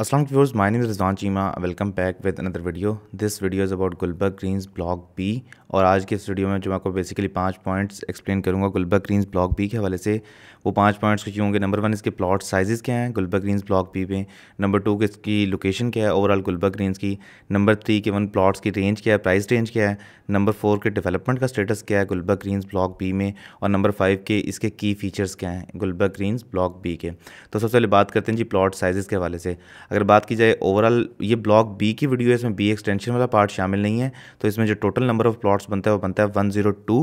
Aslam viewers my name is Rizwan Chima. Welcome back with video video. This video is about block B और आज के इस video में जो मैं आपको बेसिकली पांच पॉइंट्स एक्सप्लेन करूँगा गुलबर्ग ग्रीन्स ब्लॉक बी के हवाले से वो पांच पॉइंट्स कुछ होंगे नंबर वन इसके प्लॉट साइजेस क्या हैं गुलबर्ग ग्रीन्स ब्लॉक बी में नंबर टू इसकी लोकेशन क्या है ओवरऑल गुलबर्ग ग्रीन्स की नंबर थ्री के वन प्लाट्स की रेंज क्या है प्राइस रेंज क्या है नंबर फोर के डेवलपमेंट का स्टेटस क्या है गुलबर्ग ग्रीन्स ब्लॉक बी में और नंबर फाइव के इसके की फीचर्स क्या हैं गुलबर्ग ग्रीन्स ब्लॉक बी के तो सबसे पहले बात करते हैं जी प्लाट साइज़ के हवाले से अगर बात की जाए ओवरऑल ये ब्लॉक बी की वीडियो है इसमें बी एक्सटेंशन वाला पार्ट शामिल नहीं है तो इसमें जो टोटल नंबर ऑफ प्लॉट्स बनता है वो बनता है वन जीरो टू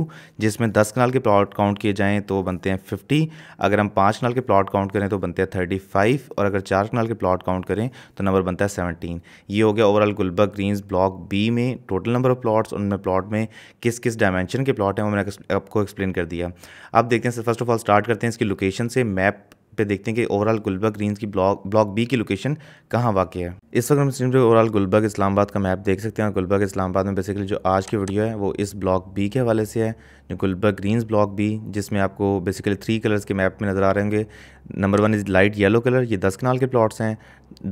जिसमें दस कनाल के प्लॉट काउंट किए जाएँ तो बनते हैं फिफ्टी अगर हम पाँच कनाल के प्लॉट काउंट करें तो बनते हैं थर्टी फाइव और अगर चार कनाल के प्लॉट काउंट करें तो नंबर बनता है सेवनटीन ये हो गया overall Gulberg Green's block B में टोटल नंबर ऑफ प्लॉट्स उनमें प्लॉट में किस किस डायमेंशन के प्लॉट हैं वो मैंने आपको एक्सप्लेन कर दिया अब देखते हैं फर्स्ट ऑफ ऑल स्टार्ट करते हैं इसकी लोकेशन से मैप पे देखते हैं कि ओवरऑल गुलबर्ग ग्रीन्स की ब्लॉक ब्लॉक बी की लोकेशन कहाँ वाक़ है इस वक्त हम स्क्रीन पे ओवरऑल गुलबर्ग इस्लामाबाद का मैप देख सकते हैं और गुलबर्ग इस्लामाबाद में बेसिकली जो आज की वीडियो है वो इस ब्लॉक बी के हवाले से है जो गुलबर्ग ग्रीन्स ब्लॉक बी जिसमें आपको बेसिकली थ्री कलर्स के मैप में नज़र आ रहे होंगे number one is light yellow colour ये दस कनाल के प्लाट्स हैं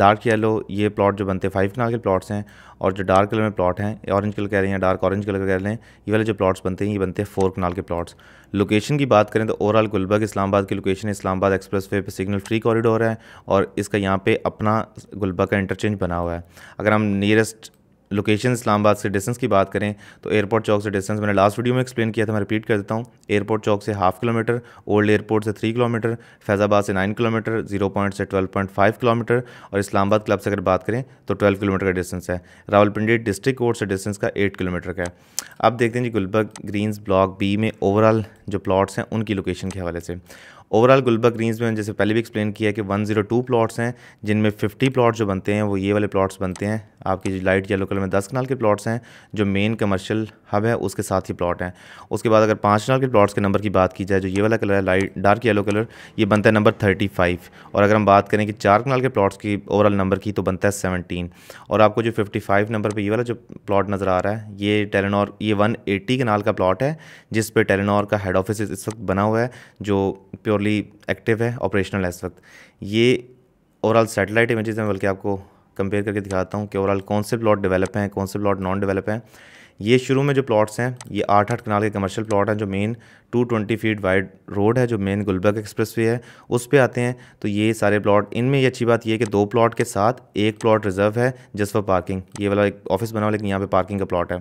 डार्क येलो ये प्लाट जो बनते हैं फाइव कनाल के प्लाट्स हैं और जो डार्क कलर में प्लाट हैं ऑरेंज कलर कह रहे हैं डार्क ऑरेंज कलर कह रहे हैं ये वाले जो प्लाट्स बनते हैं ये बनते हैं फोर कनाल के प्लाट्स लोकेशन की बात करें तो ओवरऑल गुलबर्ग इस्लामाबाद की लोकेशन इस्लामाबाद एक्सप्रेस एक्सप्रेसवे पे सिग्नल फ्री कॉरिडोर है और इसका यहाँ पे अपना गुलबा का इंटरचेंज बना हुआ है अगर हम नियरेस्ट लोकेशन इस्लामाबाद से डिस्टेंस की बात करें तो एयरपोर्ट चौक से डिस्टेंस मैंने लास्ट वीडियो में एक्सप्लेन किया था मैं रिपीट कर देता हूँ एयरपोर्ट चौक से हाफ किलोमीटर ओल्ड एयरपोर्ट से थ्री किलोमीटर फैज़ाबाद से नाइन किलोमीटर जीरो पॉइंट से ट्वेल्व पॉइंट फाइव किलोमीटर और इस्लामाबाद क्लब से अगर बात करें तो ट्वेल्व किलोमीटर का डिस्टेंस है रावलपिंडी डिस्ट्रिक्ट कोर्ट से डिस्टेंस का एट किलोमीटर का है अब देखते हैं जी गुलबर्ग ग्रीन्स ब्लॉक बी में ओवरऑल जो प्लाट्स हैं उनकी लोकेशन के हवाले से ओवरऑल गुलबर्ग ग्रीन्स में जैसे पहले भी एक्सप्लेन किया कि 102 प्लॉट्स हैं जिनमें 50 प्लॉट्स जो बनते हैं वो ये वाले प्लॉट्स बनते हैं आपकी जो लाइट येलो कलर में 10 कनाल के प्लॉट्स हैं जो मेन कमर्शियल हब है उसके साथ ही प्लॉट हैं उसके बाद अगर पाँच कनाल के प्लॉट्स के नंबर की बात की जाए जो ये वाला कलर है लाइट डार्क येलो कलर ये बनता है नंबर थर्टी और अगर हम बात करें कि चार कनाल के प्लाट्स की ओवरऑल नंबर की तो बनता है सेवनटीन और आपको जो फिफ्टी नंबर पर ये वाला जो प्लॉट नज़र आ रहा है ये टेलेनॉर ये वन कनाल का प्लॉट है जिस पर टेलीनॉर का हेड ऑफिस इस वक्त बना हुआ है जो प्योर फुली एक्टिव है ऑपरेशनल है इस वक्त ये ओवरऑल सेटेलाइट इमेजेस हैं बल्कि आपको कंपेयर करके दिखाता हूँ कि ओवरऑल कौन से प्लॉट डेवलप हैं कौन से प्लॉट नॉन डेवलप हैं ये शुरू में जो प्लॉट्स हैं ये आठ आठ कनाल के कमर्शियल प्लॉट हैं जो मेन 220 फीट वाइड रोड है जो मेन गुलबर्ग एक्सप्रेस वे है उस पर आते हैं तो ये सारे प्लॉट इनमें ये अच्छी बात ये है कि दो प्लॉट के साथ एक प्लॉट रिजर्व है जस्ट फॉर पार्किंग ये वाला एक ऑफिस बना हुआ लेकिन यहाँ पर पार्किंग का प्लॉट है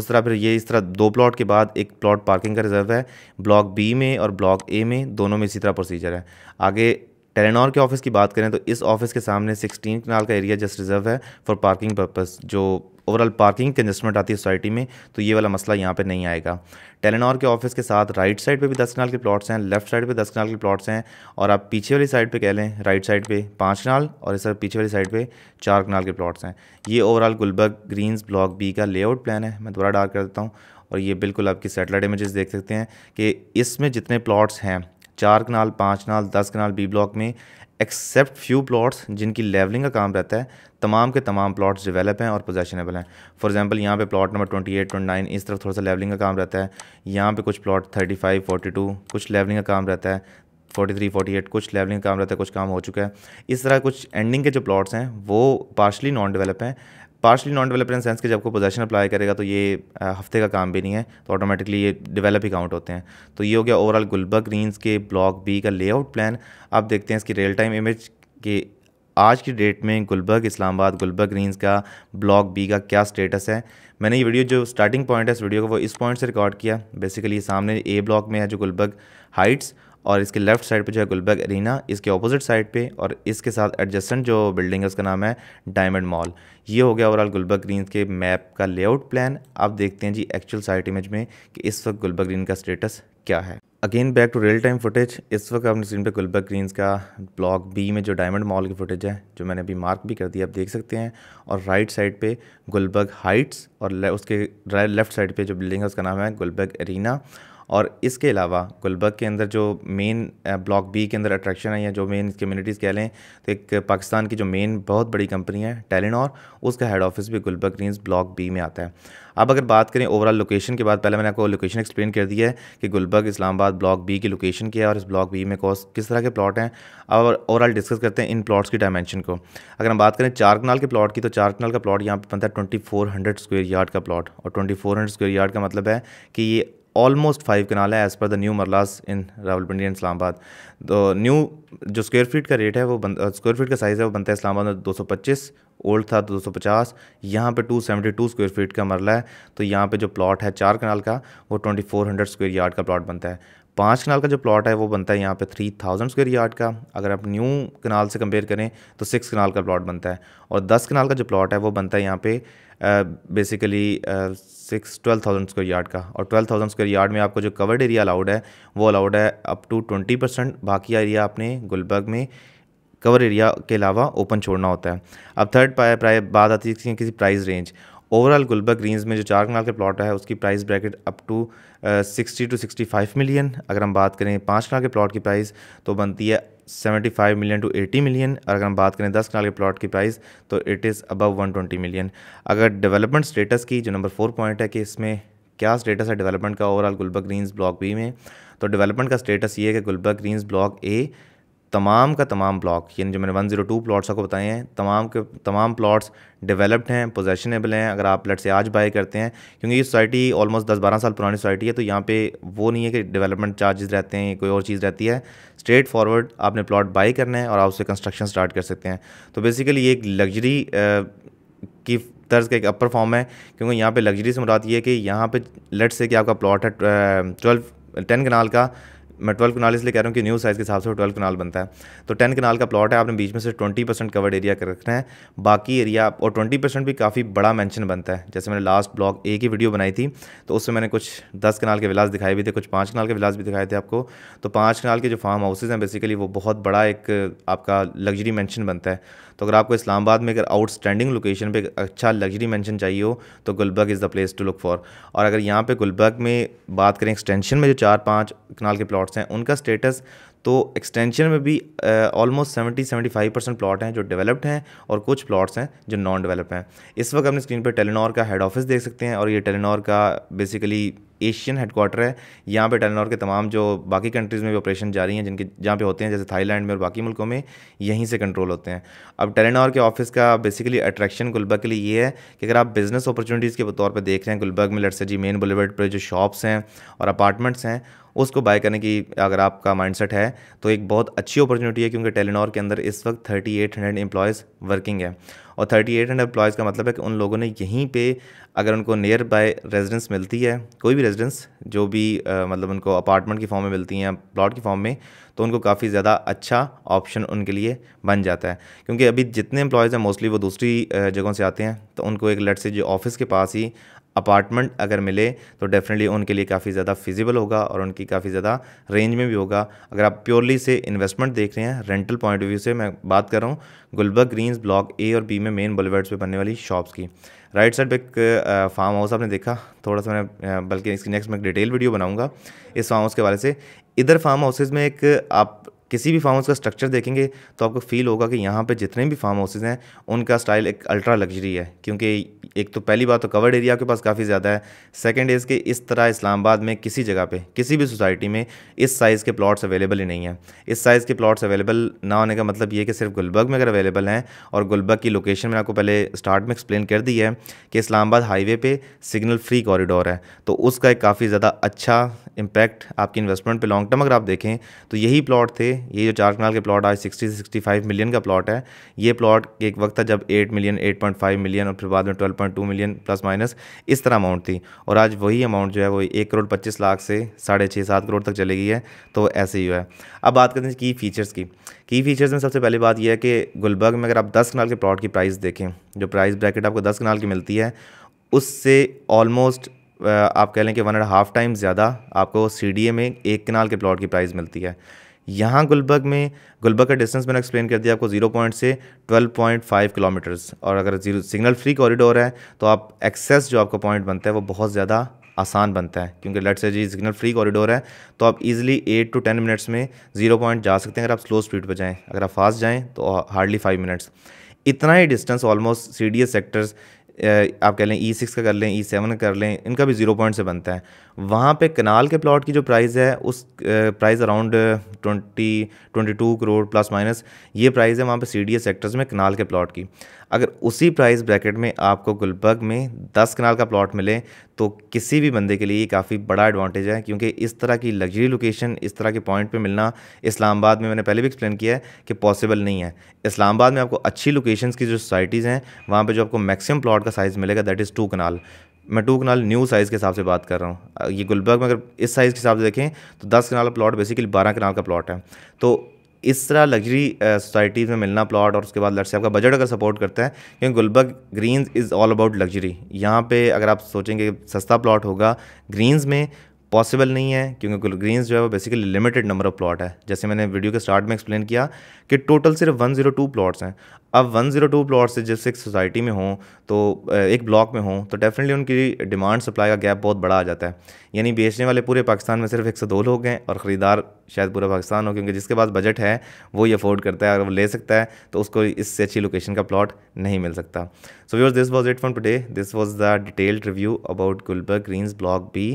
उस तरह फिर ये इस तरह दो प्लॉट के बाद एक प्लॉट पार्किंग का रिजर्व है ब्लॉक बी में और ब्लॉक ए में दोनों में इसी तरह प्रोसीजर है आगे टेलेनॉर के ऑफिस की बात करें तो इस ऑफिस के सामने सिक्सटीन कनाल का एरिया जस्ट रिजर्व है फॉर पार्किंग पर्पस जो ओवरऑल पार्किंग कंजस्टमेंट आती है सोसाइटी में तो ये वाला मसला यहाँ पे नहीं आएगा टेलेनॉर के ऑफिस के साथ राइट साइड पे भी दस कनाल के प्लॉट्स हैं लेफ्ट साइड पे दस कनाल के प्लॉट्स हैं और आप पीछे वाली साइड पे कह लें राइट साइड पे पाँच कनाल और इस पीछे वाली साइड पे चार कनाल के प्लॉट्स हैं ये overall Gulberg Green's block B का लेआउट प्लान है मैं दोबारा डार्क कर देता हूँ और ये बिल्कुल आपकी सेटेलाइट इमेजेस देख सकते हैं कि इसमें जितने प्लॉट्स हैं चार कनाल पाँच कनाल दस कनाल बी ब्लॉक में एक्सेप्ट फ्यू प्लॉट्स जिनकी लेवलिंग का काम रहता है तमाम के तमाम प्लॉट्स डेवलप हैं और पोजेशनेबल हैं फॉर एग्जांपल यहाँ पे प्लॉट नंबर 28, 29 इस तरफ थोड़ा सा लेवलिंग का काम रहता है यहाँ पे कुछ प्लॉट 35, 42 कुछ लेवलिंग का काम रहता है 43, 48 कुछ लेवलिंग का काम रहता है कुछ काम हो चुका है इस तरह कुछ एंडिंग के जो प्लॉट्स हैं वो पार्शली नॉन डेवलप हैं partially non developer in sense के जब को पोजेशन अप्लाई करेगा तो ये हफ्ते का काम भी नहीं है तो ऑटोमेटिकली ये डेवलप ही काउंट होते हैं तो ये हो गया ओवरऑल गुलबर्ग ग्रीन्स के ब्लॉक बी का लेआउट प्लान आप देखते हैं इसकी रियल टाइम इमेज के आज की डेट में गुलबर्ग इस्लामाबाद गुलबर्ग ग्रीन्स का ब्लॉक बी का क्या स्टेटस है मैंने ये वीडियो जो स्टार्टिंग पॉइंट है इस वीडियो को वो इस पॉइंट से रिकॉर्ड किया बेसिकली सामने ए ब्लॉक में है जो गुलबर्ग हाइट्स और इसके लेफ्ट साइड पे जो है गुलबर्ग एरिना इसके ऑपोजिट साइड पे और इसके साथ एडजस्टेंट जो बिल्डिंग है उसका नाम है डायमंड मॉल ये हो गया ओवरऑल गुलबर्ग ग्रीन के मैप का लेआउट प्लान आप देखते हैं जी एक्चुअल साइट इमेज में कि इस वक्त गुलबर्ग ग्रीन का स्टेटस क्या है again back to real time footage इस वक्त आपने स्क्रीन पे गुलबर्ग ग्रीन्स का ब्लॉक बी में जो डायमंड मॉल की फुटेज है जो मैंने अभी मार्क भी कर दिया आप देख सकते हैं और राइट साइड पे गुलबर्ग हाइट्स और उसके लेफ्ट साइड पे जो बिल्डिंग है उसका नाम है गुलबर्ग एरिना और इसके अलावा गुलबर्ग के अंदर जो मेन ब्लॉक बी के अंदर अट्रैक्शन है या जो मेन कम्युनिटीज़ कह लें तो एक पाकिस्तान की जो मेन बहुत बड़ी कंपनी है और उसका हेड ऑफिस भी गुलबर्ग ग्रीन्स ब्लॉक बी में आता है अब अगर बात करें ओवरऑल लोकेशन के बाद पहले मैंने आपको लोकेशन एक्सप्लेन कर दी है कि गुलबर्ग इस्लामाबाद ब्लॉक बी की लोकेशन क्या है और इस ब्लॉक बी में कौस किस तरह के प्लॉट हैं और ओवरऑल डिस्कस करते हैं इन प्लॉट्स की डायमेंशन को अगर हम बात करें चार कनाल के प्लॉट की तो चार कनाल का प्लॉट यहाँ पर बनता है twenty four hundred square yard का प्लॉट और twenty four hundred square yard का मतलब है कि ये ऑलमोस्ट फाइव कनाल है एज़ पर द न्यू मरलास इन रावलपिंडी एंड इस्लामाबाद तो न्यू जो स्क्वायर फीट का रेट है वो बन स्क्वायर uh, फीट का साइज़ है वो बनता है इस्लामाबाद में दो सौ पच्चीस ओल्ड था तो पचास यहाँ पे टू स्क्वायर फीट का मरला है तो यहाँ पे जो प्लाट है चार कनाल का वो twenty four hundred square yard का प्लाट बनता है पाँच कनाल का जो प्लॉट है वो बनता है यहाँ पे थ्री थाउजेंड स्क्वेयर यार्ड का अगर आप न्यू कनाल से कंपेयर करें तो सिक्स कनाल का प्लॉट बनता है और दस कनाल का जो प्लॉट है वो बनता है यहाँ पे basically six twelve thousand square yard का और ट्वेल्व थाउजेंड स्क्वेयर यार्ड में आपको जो कवर्ड एरिया अलाउड है वो अलाउड है अप टू ट्वेंटी परसेंट बाकी एरिया आपने गुलबर्ग में कवर एरिया के अलावा ओपन छोड़ना होता है अब थर्ड प्राय बात आती है किसी price range overall Gulberg Greens में जो चार कनाल के प्लॉट है उसकी price bracket up to sixty two sixty five million अगर हम बात करें पाँच कनाल के प्लॉट की प्राइस तो बनती है seventy five million to eighty million और अगर हम बात करें दस कनाल के प्लॉट की प्राइस तो it is above one twenty million अगर डेवलपमेंट स्टेटस की जो नंबर फोर पॉइंट है कि इसमें क्या स्टेटस है डेवलपमेंट का overall Gulberg Green's block B में तो डेवलपमेंट का स्टेटस ये है कि गुलबर्ग ग्रीन्स ब्लॉक ए तमाम का तमाम ब्लॉक यानी जो मैंने 102 प्लाट्स आपको बताए हैं तमाम के तमाम प्लॉट्स डेवलप्ड हैं पोजेशनेबल हैं अगर आप लट से आज बाय करते हैं क्योंकि ये सोसाइटी ऑलमोस्ट 10-12 साल पुरानी सोसाइटी है तो यहाँ पे वो नहीं है कि डेवलपमेंट चार्जेस रहते हैं कोई और चीज़ रहती है स्ट्रेट फॉरवर्ड आपने प्लॉट बाई करना है और आप उससे कंस्ट्रक्शन स्टार्ट कर सकते हैं तो बेसिकली ये एक लग्जरी की तर्ज का एक अपर फॉर्म है क्योंकि यहाँ पर लग्जरी से मुराद ये है कि यहाँ पर लट से कि आपका प्लॉट है ट्वेल्व टेन कनाल का मैं ट्वेल्व कनाल इसलिए कह रहा हूँ कि न्यू साइज़ के हिसाब से ट्वेल्व कनाल बनता है तो टेन कनाल का प्लॉट है आपने बीच में से ट्वेंटी परसेंट कवर्ड एरिया कर रखना है बाकी एरिया और ट्वेंटी परसेंट भी काफ़ी बड़ा मैंशन बनता है जैसे मैंने लास्ट ब्लॉग ए की वीडियो बनाई थी तो उसमें मैंने कुछ दस कनाल के विलास दिखाए भी थे कुछ पाँच कनाल के विलास भी दिखाए थे आपको तो पाँच कनाल के जो फार्म हाउसेज़ हैं बेसिकली वो बहुत बड़ा एक आपका लग्जरी मैंशन बनता है तो अगर आपको इस्लामाबाद में अगर आउटस्टैंडिंग लोकेशन पर अच्छा लग्जरी मैंशन चाहिए हो तो Gulberg is the place to look for और अगर यहाँ पर गुलबर्ग में बात करें एक्सटेंशन में जो चार पाँच कनाल के प्लॉट स्लॉट्स हैं उनका स्टेटस तो एक्सटेंशन में भी almost seventy seventy five percent plot हैं जो डेवलप्ड हैं और कुछ प्लॉट्स हैं जो नॉन डेवलप्ड हैं इस वक्त अपनी स्क्रीन पर टेलीनॉर का हेड ऑफिस देख सकते हैं और ये टेलीनॉर का बेसिकली एशियन क्वार्टर है यहाँ पे टेलीनॉर के तमाम जो बाकी कंट्रीज़ में भी ऑपरेशन जारी हैं जिनके जहाँ पे होते हैं जैसे थाईलैंड में और बाकी मुल्कों में यहीं से कंट्रोल होते हैं अब टेलीनॉर के ऑफिस का बेसिकली अट्रैक्शन गुलबर्ग के लिए ये है कि अगर आप बिज़नेस अपॉर्चुनिटीज़ के तौर पर देख रहे हैं गुलबर्ग में लट जी मेन बुलेवर्ड पर जो शॉप्स हैं और अपार्टमेंट्स हैं उसको बाय करने की अगर आपका माइंडसेट है है तो एक बहुत अच्छी अपॉर्चुनिटी है क्योंकि टेलीनॉर के अंदर इस वक्त thirty eight hundred employees working है और थर्टी एट हंड्रेड एम्प्लॉयज़ का मतलब है कि उन लोगों ने यहीं पे अगर उनको नियर बाय रेजिडेंस मिलती है कोई भी रेजिडेंस जो भी आ, मतलब उनको अपार्टमेंट की फॉर्म में मिलती हैं प्लॉट की फॉर्म में तो उनको काफ़ी ज़्यादा अच्छा ऑप्शन उनके लिए बन जाता है क्योंकि अभी जितने एम्प्लॉयज़ हैं मोस्टली वो दूसरी जगहों से आते हैं तो उनको एक लट से जो ऑफिस के पास ही अपार्टमेंट अगर मिले तो डेफिनेटली उनके लिए काफ़ी ज़्यादा फिजिबल होगा और उनकी काफ़ी ज़्यादा रेंज में भी होगा अगर आप प्योरली से इन्वेस्टमेंट देख रहे हैं रेंटल पॉइंट ऑफ व्यू से मैं बात कर रहा हूँ गुलबर्ग ग्रीन्स ब्लॉक ए और बी में मेन बुलेवर्ड्स पे बनने वाली शॉप्स की राइट साइड पर एक फार्म हाउस आपने देखा थोड़ा सा मैं बल्कि इसकी नेक्स्ट मैं डिटेल वीडियो बनाऊँगा इस फार्म हाउस के बारे से इधर फार्म हाउसेज़ में एक आप किसी भी फार्म हाउस का स्ट्रक्चर देखेंगे तो आपको फील होगा कि यहाँ पर जितने भी फार्म हाउसेज हैं उनका स्टाइल एक अल्ट्रा लग्जरी है क्योंकि एक तो पहली बात तो कवर्ड एरिया आपके पास काफ़ी ज़्यादा है सेकेंड इज़ कि इस तरह इस्लामाबाद में किसी जगह पर किसी भी सोसाइटी में इस साइज़ के प्लाट्स अवेलेबल ही नहीं है इस साइज़ के प्लाट्स अवेलेबल ना होने का मतलब ये कि सिर्फ गुलबर्ग में अगर अवेलेबल हैं और गुलबर्ग की लोकेशन मैंने आपको पहले स्टार्ट में एक्सप्लेन कर दी है कि इस्लामाबाद हाईवे पर सिग्नल फ्री कॉरिडोर है तो उसका एक काफ़ी ज़्यादा अच्छा इम्पैक्ट आपकी इन्वेस्टमेंट पर लॉन्ग टर्म अगर आप देखें तो यही प्लाट थे ये जो चार कनाल के प्लॉट आज 60 से 65 मिलियन का प्लॉट है ये प्लॉट एक वक्त था जब 8 मिलियन 8.5 मिलियन और फिर बाद में 12.2 मिलियन प्लस माइनस इस तरह अमाउंट थी और आज वही अमाउंट जो है वो एक करोड़ पच्चीस लाख से साढ़े छः सात करोड़ तक चली गई है तो ऐसे ही है अब बात करते हैं की फीचर्स की की फीचर्स में सबसे पहली बात यह है कि गुलबर्ग में अगर आप दस कनाल के प्लॉट की प्राइस देखें जो प्राइस ब्रैकेट आपको दस कनाल की मिलती है उससे ऑलमोस्ट आप कह लें कि वन एंड हाफ़ टाइम ज़्यादा आपको सी में एक कनाल के प्लॉट की प्राइस मिलती है यहाँ गुलबर्ग में गुलबर्ग का डिस्टेंस मैंने एक्सप्लेन कर दिया आपको जीरो पॉइंट से ट्वेल्व पॉइंट फाइव किलोमीटर्स और अगर जीरो सिग्नल फ्री कॉरिडोर है तो आप एक्सेस जो आपका पॉइंट बनता है वो बहुत ज़्यादा आसान बनता है क्योंकि लेट से जी सिग्नल फ्री कॉरिडोर है तो आप easily eight to ten minutes में जीरो पॉइंट जा सकते हैं अगर आप स्लो स्पीड पर जाएँ अगर आप फास्ट जाएँ तो हार्डली फाइव मिनट्स इतना ही distance almost C D S sectors आप कह लें ई e सिक्स का कर लें ई e सेवन का कर लें इनका भी ज़ीरो पॉइंट से बनता है वहाँ पे कनाल के प्लॉट की जो प्राइस है उस price around twenty twenty two crore plus minus ये प्राइस है वहाँ पे सी डी सेक्टर्स में कनाल के प्लॉट की अगर उसी प्राइस ब्रैकेट में आपको गुलबर्ग में दस कनाल का प्लॉट मिले तो किसी भी बंदे के लिए काफ़ी बड़ा एडवांटेज है क्योंकि इस तरह की लग्जरी लोकेशन इस तरह के पॉइंट पे मिलना इस्लामाबाद में मैंने पहले भी एक्सप्लेन किया है कि पॉसिबल नहीं है इस्लामाबाद में आपको अच्छी लोकेशंस की जो सोसाइटीज़ हैं वहाँ पर जो आपको मैक्सिमम प्लॉट का साइज़ मिलेगा दैट इज़ टू कनाल मैं टू कनाल न्यू साइज़ के हिसाब से बात कर रहा हूँ ये गुलबर्ग में अगर इस साइज़ के हिसाब से देखें तो दस कनाल का प्लॉट बेसिकली बारह कनाल का प्लॉट है तो इस तरह लग्जरी सोसाइटीज़ uh, में मिलना प्लॉट और उसके बाद लड़से आपका बजट अगर सपोर्ट करता है क्योंकि Gulberg Greens is all about luxury यहाँ पे अगर आप सोचेंगे सस्ता प्लॉट होगा ग्रीन्स में पॉसिबल नहीं है क्योंकि ग्रीन्स जो है वो basically limited number of plot है जैसे मैंने वीडियो के स्टार्ट में एक्सप्लेन किया कि टोटल सिर्फ 102 प्लॉट्स हैं अब 102 प्लॉट्स से जैसे एक सोसाइटी में हों तो uh, एक ब्लॉक में हों तो डेफिनेटली उनकी डिमांड सप्लाई का गैप बहुत बड़ा आ जाता है यानी बेचने वाले पूरे पाकिस्तान में सिर्फ एक लोग हैं और ख़रीदार शायद पूरा पाकिस्तान हो क्योंकि जिसके पास बजट है वो ही अफोर्ड करता है अगर वो ले सकता है तो उसको इससे अच्छी लोकेशन का प्लॉट नहीं मिल सकता so viewers this was it from today this was the detailed review about Gulberg Green's block B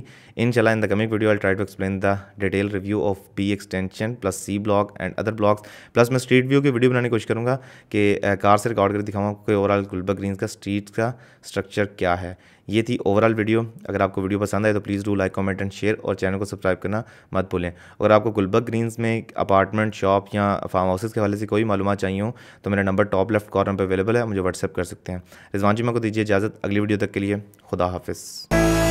in चला in the coming video I try to explain the detail review of B extension plus C block and other blocks plus मैं street view की video बनाने की कोशिश करूँगा कि car से record करके दिखाऊंगा कि ओवरऑल गुलबर्ग ग्रीन्स का स्ट्रीट का स्ट्रक्चर क्या है ये थी ओवरऑल वीडियो अगर आपको वीडियो पसंद आए तो please do like comment and share और चैनल को सब्सक्राइब करना मत भूलें अगर आपको गुलबर्ग ग्रीन्स में अपार्टमेंट शॉप या फार्म हाउसेज़ के हवाले से कोई मालूम चाहिए हो तो मेरा नंबर टॉप लेफ्ट कॉर्नर पर अवेलेबल है मुझे व्हाट्सअप कर सकते हैं रिजवान जी मैं को दीजिए इजाज़त अगली वीडियो तक के लिए खुदा हाफिज़